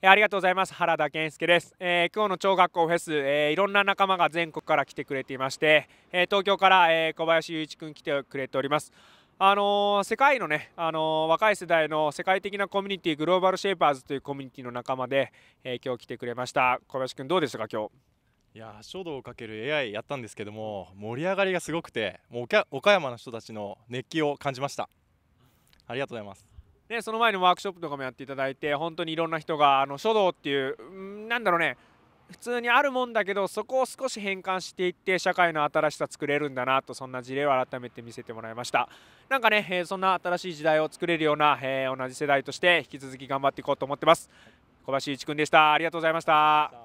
ありがとうございます原田健介です、えー、今日の超学校フェス、えー、いろんな仲間が全国から来てくれていまして、えー、東京から、え小林雄一君来てくれておりますあの世界のね、あの若い世代の世界的なコミュニティグローバルシェイパーズというコミュニティの仲間で、え今日来てくれました小林君どうでしたか今日いや書道をかける AI やったんですけども盛り上がりがすごくてもう岡山の人たちの熱気を感じましたありがとうございますね、その前にワークショップとかもやっていただいて本当にいろんな人があの書道っていうなんだろうね普通にあるもんだけどそこを少し変換していって社会の新しさ作れるんだなとそんな事例を改めて見せてもらいましたなんかね、えー、そんな新しい時代を作れるような、えー、同じ世代として引き続き頑張っていこうと思ってます小林一君でしたありがとうございました